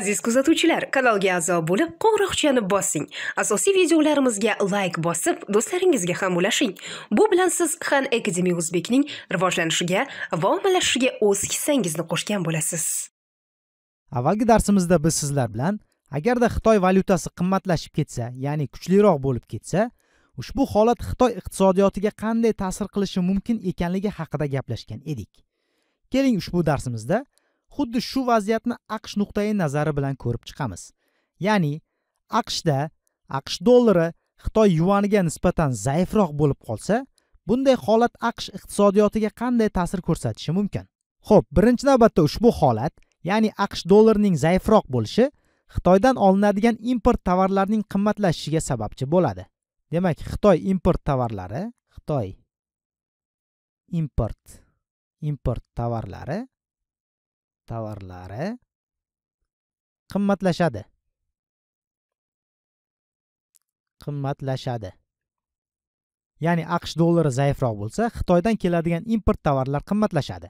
aziz kuzatuvchilar kanalga a'zo bo'lib qo'ng'iroqchani bossing asosiy videolarimizga layk bosib do'stlaringizga ham ulashing bu bilan siz han akademi o'zbekning rivojlanishiga va ommalashishiga o'z hissangizni qo'shgan bo'lasiz avvalgi darsimizda biz sizlar bilan agarda xitoy valyutasi qimmatlashib ketsa ya'ni kuchliroq bo'lib ketsa ushbu holat xitoy iqtisodiyotiga qanday ta'sir qilishi mumkin ekanligi haqida gaplashgan edik keling ushbu darsimizda xuddi shu vaziyatni aqsh nuqtai nazari bilan ko'rib chiqamiz ya'ni aqshda aqsh dollari xitoy yuaniga nisbatan zaifroq bo'lib qolsa bunday holat aqsh iqtisodiyotiga qanday ta'sir ko'rsatishi mumkin ho'p birinchi navbatda ushbu holat ya'ni aqsh dollarining zaifroq bo'lishi xitoydan olinadigan import tovarlarning qimmatlashishiga sababchi bo'ladi demak xitoy import tovarlari xitoy import import tovarlari tovarlari qimmatlashadi qimmatlashadi ya'ni aqsh dollari zaifroq bo'lsa xitoydan keladigan import tovarlar qimmatlashadi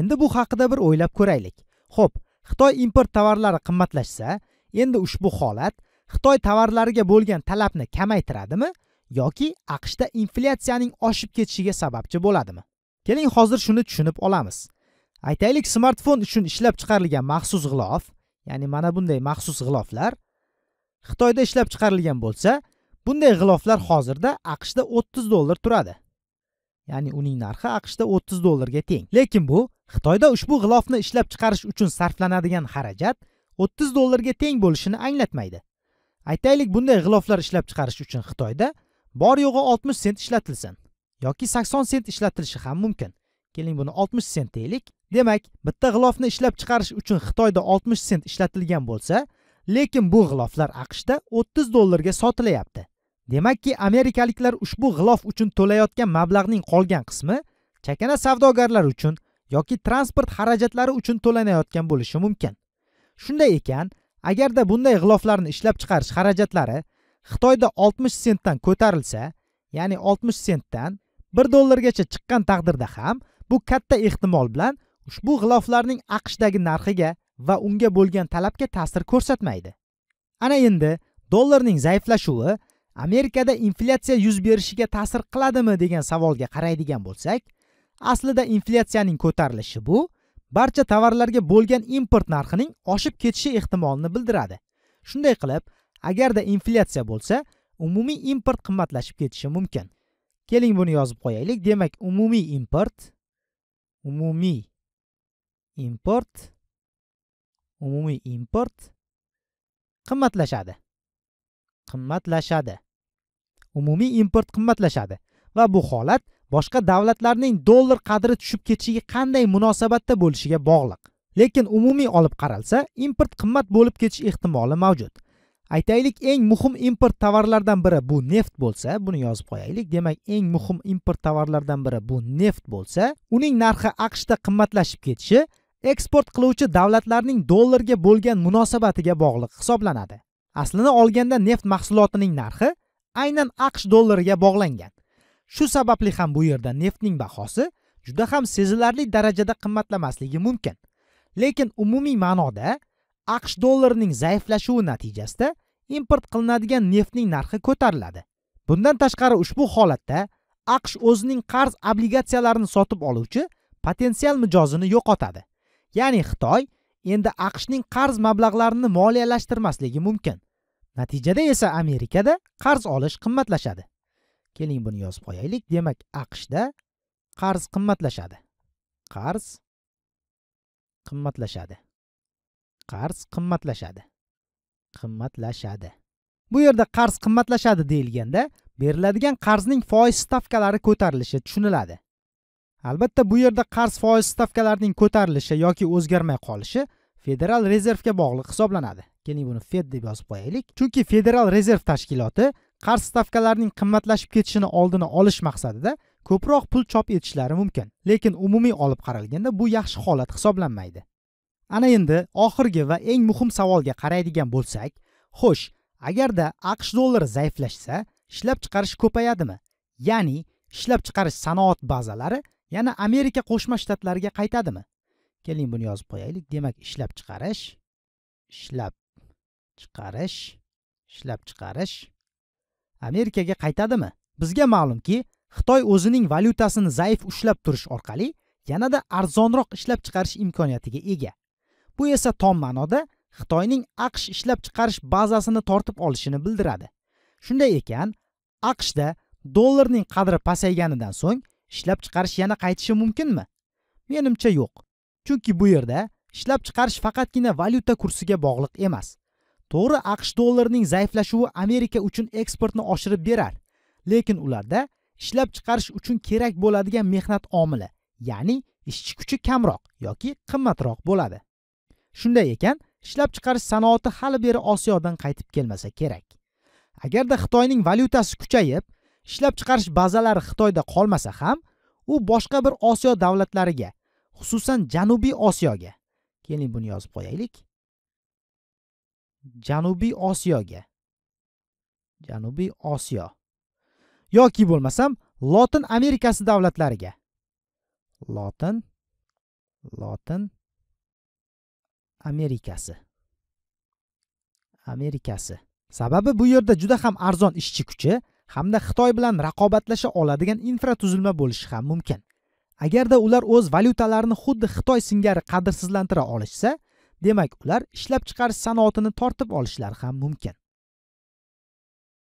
endi bu haqida bir o'ylab ko'raylik xo'p xitoy import tovarlari qimmatlashsa endi ushbu holat xitoy tovarlariga bo'lgan talabni kamaytiradimi yoki aqshda inflyatsiyaning oshib ketishiga sababchi bo'ladimi keling hozir shuni tushunib olamiz aytaylik smartfon uchun ishlab chiqarilgan maxsus g'ilof ya'ni mana bunday maxsus g'iloflar xitoyda ishlab chiqarilgan bo'lsa bunday g'iloflar hozirda aqshda o'ttiz dollar turadi ya'ni uning narxi aqshda o'ttiz dollarga teng lekin bu xitoyda ushbu g'ilofni ishlab chiqarish uchun sarflanadigan xarajat o'ttiz dollarga teng bo'lishini anglatmaydi aytaylik bunday g'iloflar ishlab chiqarish uchun xitoyda bor yo'g'i oltmish sent ishlatilsin yoki sakson sent ishlatilishi ham mumkin keling buni oltmish sent deylik demak bitta g'ilofni ishlab chiqarish uchun xitoyda 60 sent ishlatilgan bo'lsa lekin bu g'iloflar aqshda 30 dollarga sotilyapti demakki amerikaliklar ushbu g'ilof uchun to'layotgan mablag'ning qolgan qismi chakana savdogarlar uchun yoki transport xarajatlari uchun to'lanayotgan bo'lishi mumkin shunday ekan agarda bunday g'iloflarni ishlab chiqarish xarajatlari xitoyda 60 sentdan ko'tarilsa ya'ni 60 sentdan 1 dollargacha chiqqan taqdirda ham bu katta ehtimol bilan ushbu g'iloflarning aqshdagi narxiga va unga bo'lgan talabga ta'sir ko'rsatmaydi ana endi dollarning zaiflashuvi amerikada inflyatsiya yuz berishiga ta'sir qiladimi degan savolga qaraydigan bo'lsak aslida inflyatsiyaning ko'tarilishi bu barcha tovarlarga bo'lgan import narxining oshib ketishi ehtimolini bildiradi shunday qilib agarda inflyatsiya bo'lsa umumiy import qimmatlashib ketishi mumkin keling buni yozib qo'yaylik demak umumiy import umumiy import umumiy import qimmatlashadi qimmatlashadi umumiy import qimmatlashadi va bu holat boshqa davlatlarning dollar qadri tushib ketishiga qanday munosabatda bo'lishiga bog'liq lekin umumiy olib qaralsa import qimmat bo'lib ketish ehtimoli mavjud aytaylik eng muhim import tovarlardan biri bu neft bo'lsa buni yozib qo'yaylik demak eng muhim import tovarlardan biri bu neft bo'lsa uning narxi aqshda qimmatlashib ketishi eksport qiluvchi davlatlarning dollarga bo'lgan munosabatiga bog'liq hisoblanadi aslini olganda neft mahsulotining narxi aynan aqsh dollariga bog'langan shu sababli ham bu yerda neftning bahosi juda ham sezilarli darajada qimmatlamasligi mumkin lekin umumiy ma'noda aqsh dollarining zaiflashuvi natijasida import qilinadigan neftning narxi ko'tariladi bundan tashqari ushbu holatda aqsh o'zining qarz obligatsiyalarini sotib oluvchi potensial mijozini yo'qotadi ya'ni xitoy endi aqshning qarz mablag'larini moliyalashtirmasligi mumkin natijada esa amerikada qarz olish qimmatlashadi keling buni yozib qo'yaylik demak aqshda qarz qimmatlashadi qarz qimmatlashadi qarz qimmatlashadi qimmatlashadi bu yerda qarz qimmatlashadi deyilganda beriladigan qarzning foiz stavkalari ko'tarilishi tushuniladi albatta bu yerda qarz foiz stavkalarining ko'tarilishi yoki o'zgarmay qolishi federal rezervga bog'liq hisoblanadi keling buni fed deb yozib qo'yaylik chunki federal rezerv tashkiloti qarz stavkalarining qimmatlashib ketishini oldini olish maqsadida ko'proq pul chop etishlari mumkin lekin umumiy olib qaralganda bu yaxshi holat hisoblanmaydi ana endi oxirgi va eng muhim savolga qaraydigan bo'lsak xo'sh agarda aqsh dollari zaiflashsa ishlab chiqarish ko'payadimi ya'ni ishlab chiqarish sanoat bazalari yana amerika qo'shma shtatlariga qaytadimi keling buni yozib qo'yaylik demak ishlab chiqarish ishlab chiqarish ishlab chiqarish amerikaga qaytadimi bizga ma'lumki xitoy o'zining valyutasini zaif ushlab turish orqali yanada arzonroq ishlab chiqarish imkoniyatiga ega bu esa tom ma'noda xitoyning aqsh ishlab chiqarish bazasini tortib olishini bildiradi shunday ekan aqshda dollarning qadri pasayganidan so'ng ishlab chiqarish yana qaytishi mumkinmi menimcha yo'q chunki bu yerda ishlab chiqarish faqatgina valyuta kursiga bog'liq emas to'g'ri aqsh dollarining zaiflashuvi amerika uchun eksportni oshirib berar lekin ularda ishlab chiqarish uchun kerak bo'ladigan mehnat omili ya'ni ishchi kuchi kamroq yoki qimmatroq bo'ladi shunday ekan ishlab chiqarish sanoati hali beri osiyodan qaytib kelmasa kerak agarda xitoyning valyutasi kuchayib ishlab chiqarish bazalari xitoyda qolmasa ham u boshqa bir osiyo davlatlariga xususan janubiy osiyoga keling buni yozib qo'yaylik janubiy osiyoga janubiy osiyo yoki bo'lmasam lotin amerikasi davlatlariga lotin lotin amerikasi amerikasi sababi bu yerda juda ham arzon ishchi kuchi hamda xitoy bilan raqobatlasha oladigan infratuzilma bo'lishi ham mumkin agarda ular o'z valyutalarini xuddi xitoy singari qadrsizlantira olishsa demak ular ishlab chiqarish sanoatini tortib olishlari ham mumkin